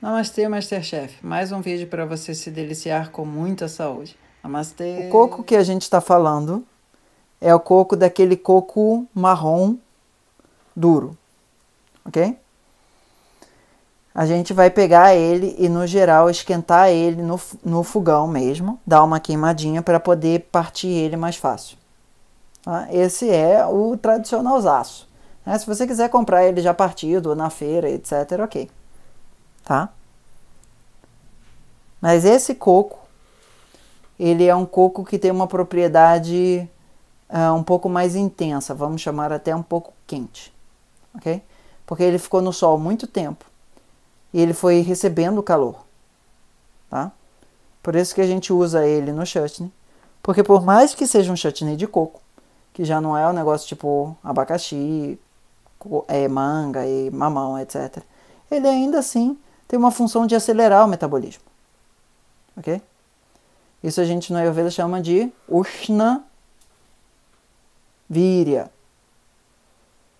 Namastê, Masterchef. Mais um vídeo para você se deliciar com muita saúde. Namastê. O coco que a gente está falando é o coco daquele coco marrom duro, ok? A gente vai pegar ele e, no geral, esquentar ele no, no fogão mesmo, dar uma queimadinha para poder partir ele mais fácil. Tá? Esse é o tradicional zaço. Né? Se você quiser comprar ele já partido, ou na feira, etc., ok tá? Mas esse coco, ele é um coco que tem uma propriedade uh, um pouco mais intensa, vamos chamar até um pouco quente, ok? Porque ele ficou no sol muito tempo e ele foi recebendo calor, tá? Por isso que a gente usa ele no chutney, porque por mais que seja um chutney de coco, que já não é um negócio tipo abacaxi, é, manga e mamão, etc., ele ainda assim tem uma função de acelerar o metabolismo. Ok? Isso a gente no Ayurveda chama de Ushna Virya.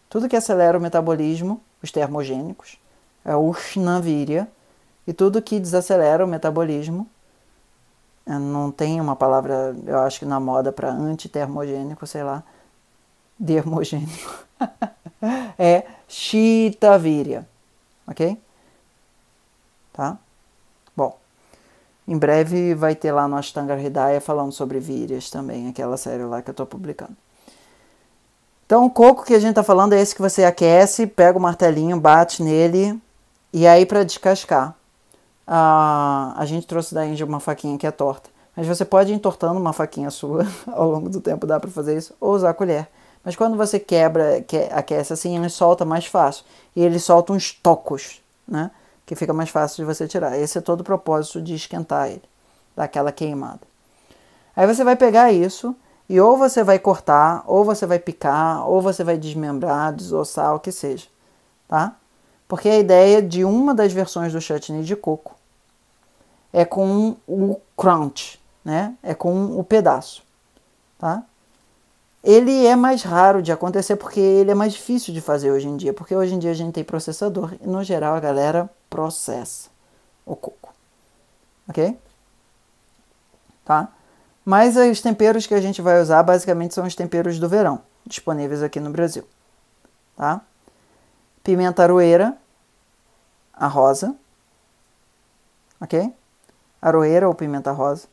Tudo que acelera o metabolismo, os termogênicos, é Ushna Virya. E tudo que desacelera o metabolismo, é, não tem uma palavra, eu acho que na moda, para antitermogênico, sei lá, termogênico, é Shita Virya. Ok? tá? Bom, em breve vai ter lá no Ashtanga Hridaya falando sobre vírias também, aquela série lá que eu estou publicando. Então, o coco que a gente está falando é esse que você aquece, pega o martelinho, bate nele, e aí para descascar. Ah, a gente trouxe da Índia uma faquinha que é torta. Mas você pode ir entortando uma faquinha sua ao longo do tempo, dá para fazer isso, ou usar a colher. Mas quando você quebra, que, aquece assim, ele solta mais fácil. E ele solta uns tocos, né? que fica mais fácil de você tirar. Esse é todo o propósito de esquentar ele, daquela queimada. Aí você vai pegar isso e ou você vai cortar, ou você vai picar, ou você vai desmembrar, desossar, o que seja, tá? Porque a ideia de uma das versões do chutney de coco é com o crunch, né? É com o pedaço, tá? Ele é mais raro de acontecer porque ele é mais difícil de fazer hoje em dia, porque hoje em dia a gente tem processador e no geral a galera processa o coco. Ok? Tá? Mas os temperos que a gente vai usar basicamente são os temperos do verão, disponíveis aqui no Brasil. Tá? Pimenta aroeira, a rosa. Ok? Aroeira ou pimenta rosa.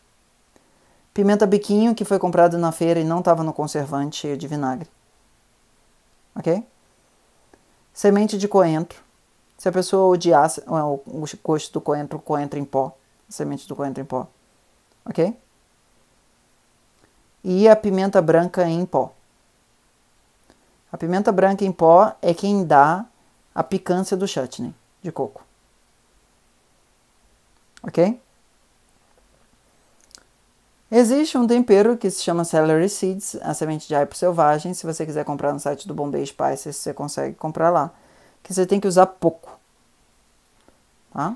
Pimenta biquinho, que foi comprado na feira e não estava no conservante cheio de vinagre. Ok? Semente de coentro. Se a pessoa odiasse não, é, o gosto do coentro, coentro em pó, a semente do coentro em pó, ok? E a pimenta branca em pó. A pimenta branca em pó é quem dá a picância do chutney de coco. Ok? Existe um tempero que se chama celery seeds, a semente de aipo selvagem. Se você quiser comprar no site do Bombay Spice você consegue comprar lá que você tem que usar pouco. Tá?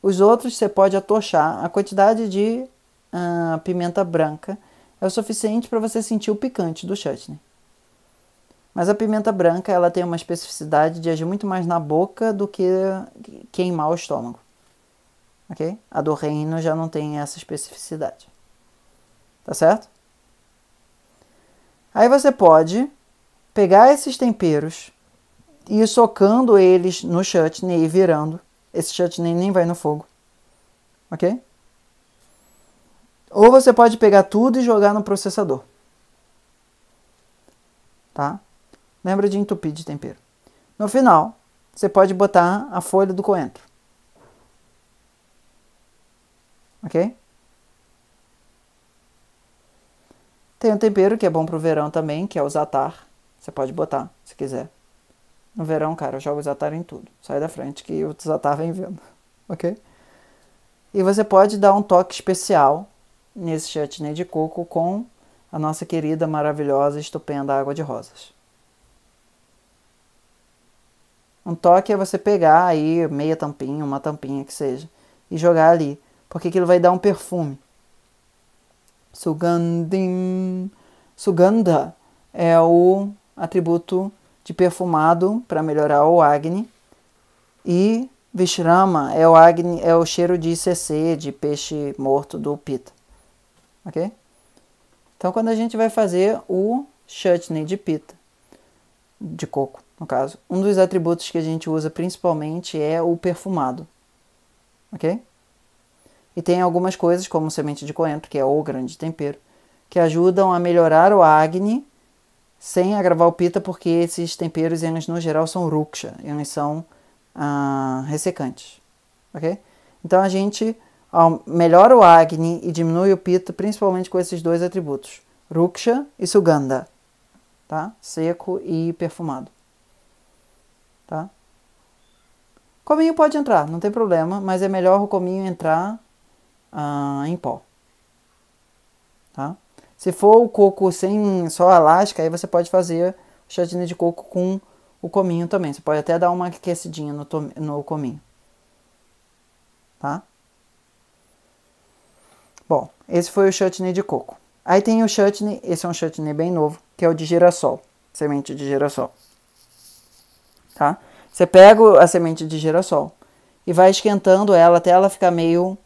Os outros você pode atochar. A quantidade de ah, pimenta branca é o suficiente para você sentir o picante do chutney. Mas a pimenta branca ela tem uma especificidade de agir muito mais na boca do que queimar o estômago. Ok? A do reino já não tem essa especificidade. Tá certo? Aí você pode pegar esses temperos e socando eles no chutney e virando. Esse chutney nem vai no fogo. Ok? Ou você pode pegar tudo e jogar no processador. Tá? Lembra de entupir de tempero. No final, você pode botar a folha do coentro. Ok? Tem um tempero que é bom pro verão também, que é o zatar. Você pode botar, se quiser. No verão, cara, eu jogo Zatar em tudo. Sai da frente que o Zatar vem vendo. Ok? E você pode dar um toque especial nesse chutney de coco com a nossa querida, maravilhosa, estupenda água de rosas. Um toque é você pegar aí meia tampinha, uma tampinha que seja, e jogar ali, porque aquilo vai dar um perfume. Sugandim. suganda é o atributo de perfumado para melhorar o Agni. E Vishrama é o, agni, é o cheiro de CC, de peixe morto do Pita. Ok? Então, quando a gente vai fazer o chutney de Pita, de coco, no caso, um dos atributos que a gente usa principalmente é o perfumado. Ok? E tem algumas coisas, como semente de coentro, que é o grande tempero, que ajudam a melhorar o Agni sem agravar o pita, porque esses temperos, eles no geral são ruksha, eles são ah, ressecantes, ok? Então a gente ah, melhora o Agni e diminui o Pita, principalmente com esses dois atributos, Ruksha e Suganda, tá? Seco e perfumado, tá? Cominho pode entrar, não tem problema, mas é melhor o cominho entrar ah, em pó, tá? Se for o coco sem só a lasca, aí você pode fazer chutney de coco com o cominho também. Você pode até dar uma aquecidinha no, no cominho. Tá? Bom, esse foi o chutney de coco. Aí tem o chutney, esse é um chutney bem novo, que é o de girassol, semente de girassol. Tá? Você pega a semente de girassol e vai esquentando ela até ela ficar meio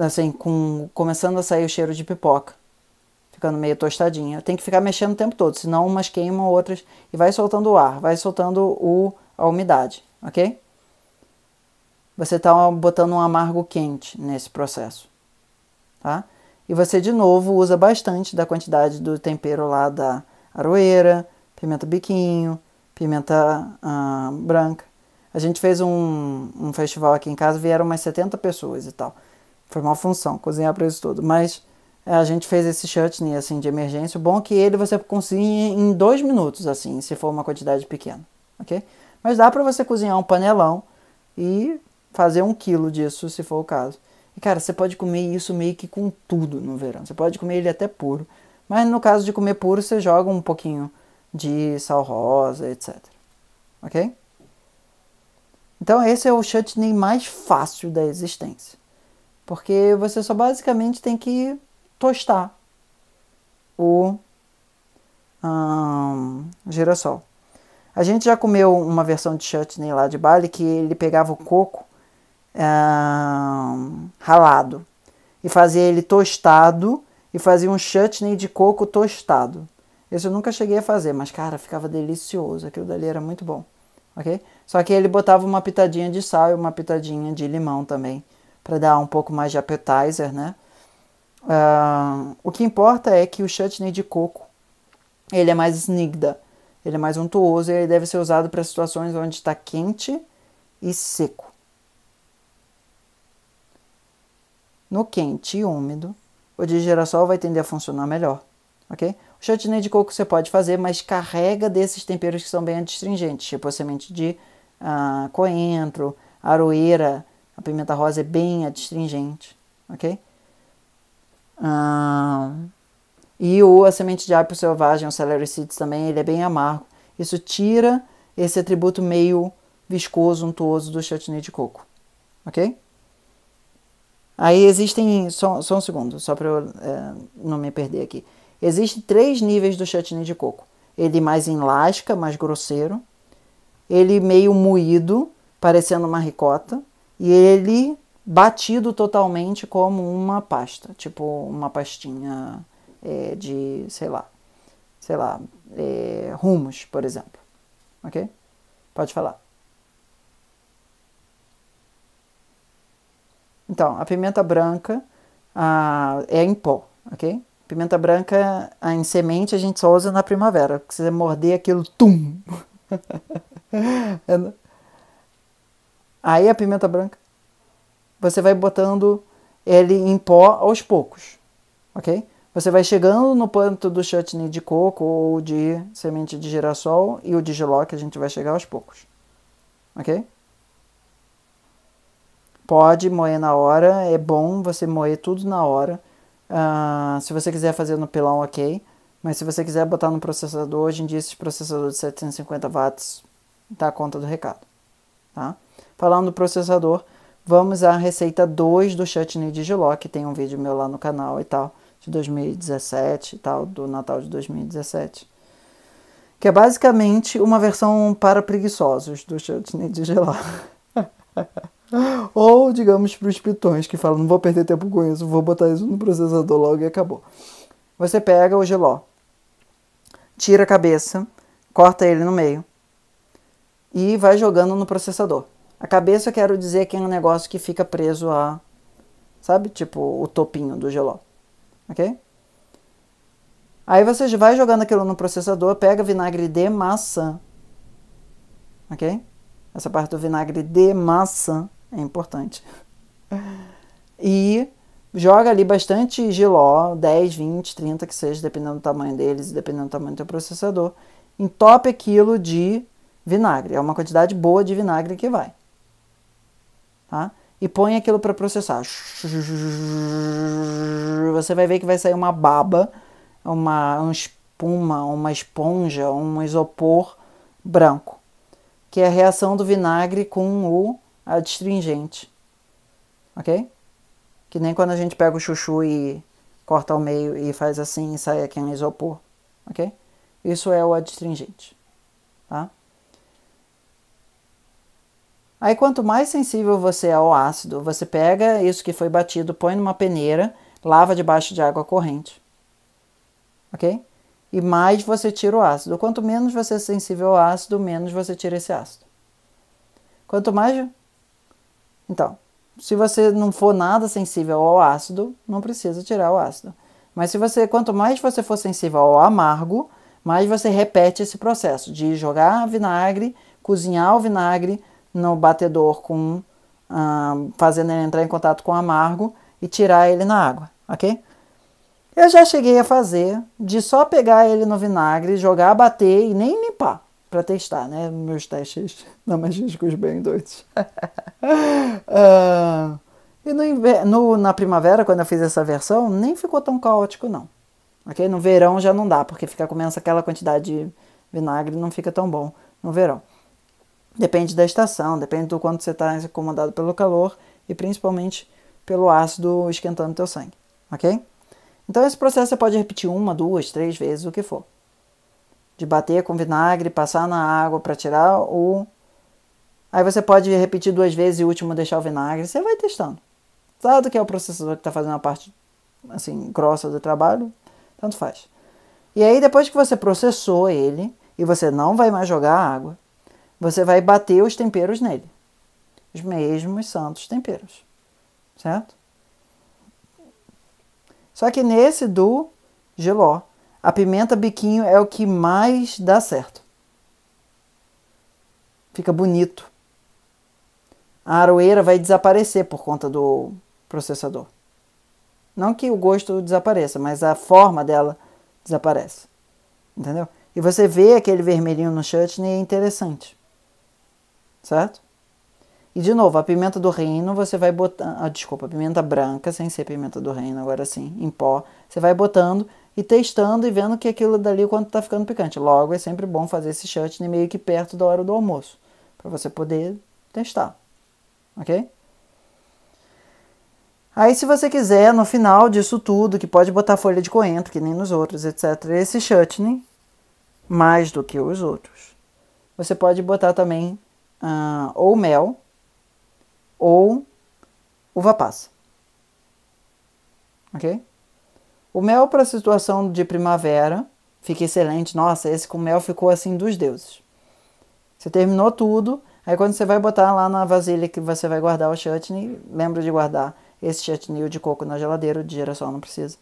assim, com começando a sair o cheiro de pipoca ficando meio tostadinha. Tem que ficar mexendo o tempo todo, senão umas queimam outras e vai soltando o ar, vai soltando o, a umidade, ok? Você está botando um amargo quente nesse processo, tá? E você de novo usa bastante da quantidade do tempero lá da aroeira, pimenta biquinho, pimenta ah, branca. A gente fez um, um festival aqui em casa, vieram umas 70 pessoas e tal. Foi uma função cozinhar para isso tudo, mas é, a gente fez esse chutney assim de emergência. O bom é que ele você cozinha em dois minutos, assim, se for uma quantidade pequena, ok? Mas dá para você cozinhar um panelão e fazer um quilo disso, se for o caso. E cara, você pode comer isso meio que com tudo no verão. Você pode comer ele até puro. Mas no caso de comer puro, você joga um pouquinho de sal rosa, etc. Ok? Então esse é o chutney mais fácil da existência. Porque você só basicamente tem que tostar o girassol. A gente já comeu uma versão de chutney lá de Bali que ele pegava o coco ralado e fazia ele tostado e fazia um chutney de coco tostado. Esse eu nunca cheguei a fazer, mas cara, ficava delicioso. Aquilo dali era muito bom, ok? Só que ele botava uma pitadinha de sal e uma pitadinha de limão também, para dar um pouco mais de appetizer, né? Ah, o que importa é que o chutney de coco ele é mais snigda, ele é mais untuoso e ele deve ser usado para situações onde está quente e seco. No quente e úmido, o de girassol vai tender a funcionar melhor, ok? O chutney de coco você pode fazer, mas carrega desses temperos que são bem astringentes, tipo a semente de uh, coentro, aroeira, a pimenta rosa é bem astringente, ok? Ah, e o a semente de Árvore selvagem, o celery seeds também, ele é bem amargo. Isso tira esse atributo meio viscoso, untuoso do chutney de coco. Ok? Aí existem, só, só um segundo, só para eu é, não me perder aqui. Existem três níveis do chutney de coco. Ele mais em lasca, mais grosseiro. Ele meio moído, parecendo uma ricota. E ele batido totalmente como uma pasta, tipo uma pastinha é, de, sei lá, sei lá, é, rumos, por exemplo. Ok? Pode falar. Então, a pimenta branca é em pó, ok? Pimenta branca a em semente a gente só usa na primavera, porque você morder aquilo, tum! É, né? Aí a pimenta branca você vai botando ele em pó aos poucos, ok? Você vai chegando no ponto do chutney de coco ou de semente de girassol e o de geló que a gente vai chegar aos poucos, ok? Pode moer na hora, é bom você moer tudo na hora. Uh, se você quiser fazer no pilão, ok. Mas se você quiser botar no processador, hoje em dia esse processador de 750 watts dá conta do recado. Tá? Falando do processador, Vamos à receita 2 do chutney de giló, que tem um vídeo meu lá no canal e tal, de 2017 e tal, do Natal de 2017. Que é basicamente uma versão para preguiçosos do chutney de giló. Ou, digamos, para os pitões que falam, não vou perder tempo com isso, vou botar isso no processador logo e acabou. Você pega o giló, tira a cabeça, corta ele no meio e vai jogando no processador. A cabeça, eu quero dizer que é um negócio que fica preso a, sabe, tipo o topinho do geló, ok? Aí você vai jogando aquilo no processador, pega vinagre de maçã, ok? Essa parte do vinagre de maçã é importante. E joga ali bastante giló, 10, 20, 30 que seja, dependendo do tamanho deles, dependendo do tamanho do teu processador. Entope aquilo de vinagre. É uma quantidade boa de vinagre que vai tá? e põe aquilo para processar. Você vai ver que vai sair uma baba, uma, uma espuma, uma esponja, um isopor branco, que é a reação do vinagre com o adstringente. Ok? Que nem quando a gente pega o chuchu e corta ao meio e faz assim e sai aqui um isopor. Ok? Isso é o adstringente. Tá? Aí quanto mais sensível você é ao ácido, você pega isso que foi batido, põe numa peneira, lava debaixo de água corrente. OK? E mais você tira o ácido. Quanto menos você é sensível ao ácido, menos você tira esse ácido. Quanto mais Então, se você não for nada sensível ao ácido, não precisa tirar o ácido. Mas se você, quanto mais você for sensível ao amargo, mais você repete esse processo de jogar vinagre, cozinhar o vinagre, no batedor com uh, fazendo ele entrar em contato com o amargo e tirar ele na água, ok? Eu já cheguei a fazer de só pegar ele no vinagre, jogar, bater e nem limpar para testar, né? Meus testes os bem doidos. uh, e no, no, na primavera, quando eu fiz essa versão, nem ficou tão caótico, não. Ok? No verão já não dá, porque fica começa aquela quantidade de vinagre, não fica tão bom no verão. Depende da estação, depende do quanto você está incomodado pelo calor e principalmente pelo ácido esquentando teu sangue, ok? Então esse processo você pode repetir uma, duas, três vezes, o que for. De bater com vinagre, passar na água para tirar o... Aí você pode repetir duas vezes e último deixar o vinagre, você vai testando. Dado que é o processador que está fazendo a parte assim grossa do trabalho, tanto faz. E aí depois que você processou ele e você não vai mais jogar água, você vai bater os temperos nele. Os mesmos santos temperos. Certo? Só que nesse do giló, a pimenta biquinho é o que mais dá certo. Fica bonito. A aroeira vai desaparecer por conta do processador. Não que o gosto desapareça, mas a forma dela desaparece. Entendeu? E você vê aquele vermelhinho no chutney é interessante certo? E de novo, a pimenta do reino você vai botando. Ah, desculpa, a pimenta branca, sem ser pimenta do reino, agora sim, em pó. Você vai botando e testando e vendo que aquilo dali quanto tá ficando picante. Logo, é sempre bom fazer esse chutney meio que perto da hora do almoço, para você poder testar. Ok? Aí, se você quiser, no final disso tudo, que pode botar folha de coentro, que nem nos outros, etc., esse chutney, mais do que os outros, você pode botar também uh, ou mel ou uva passa. Ok? O mel para a situação de primavera fica excelente. Nossa, esse com mel ficou assim dos deuses. Você terminou tudo, aí quando você vai botar lá na vasilha que você vai guardar o chutney, lembra de guardar esse chutney de coco na geladeira, de girassol não precisa.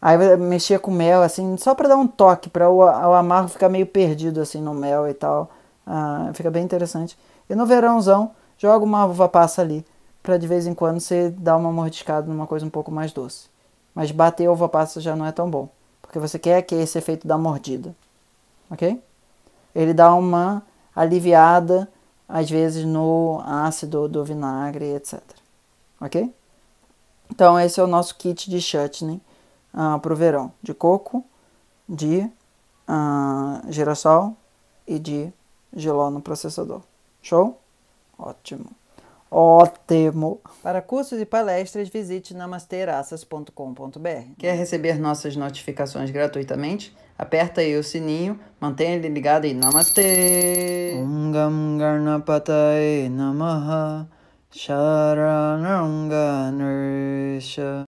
Aí mexer com mel assim, só para dar um toque, para o, o amargo ficar meio perdido assim no mel e tal. Ah, fica bem interessante. E no verãozão, joga uma uva passa ali, para de vez em quando você dar uma mordiscada numa coisa um pouco mais doce. Mas bater uva passa já não é tão bom, porque você quer que esse efeito da mordida, ok? Ele dá uma aliviada, às vezes, no ácido do vinagre, etc. Ok? Então, esse é o nosso kit de chutney uh, ah, para o verão: de coco, de uh, girassol e de de ló no processador. Show? Ótimo. Ótimo! Para cursos e palestras, visite namasterassas.com.br Quer receber nossas notificações gratuitamente? Aperta aí o sininho, mantenha ele ligado e Namastê! Ungam Namaha Sharananga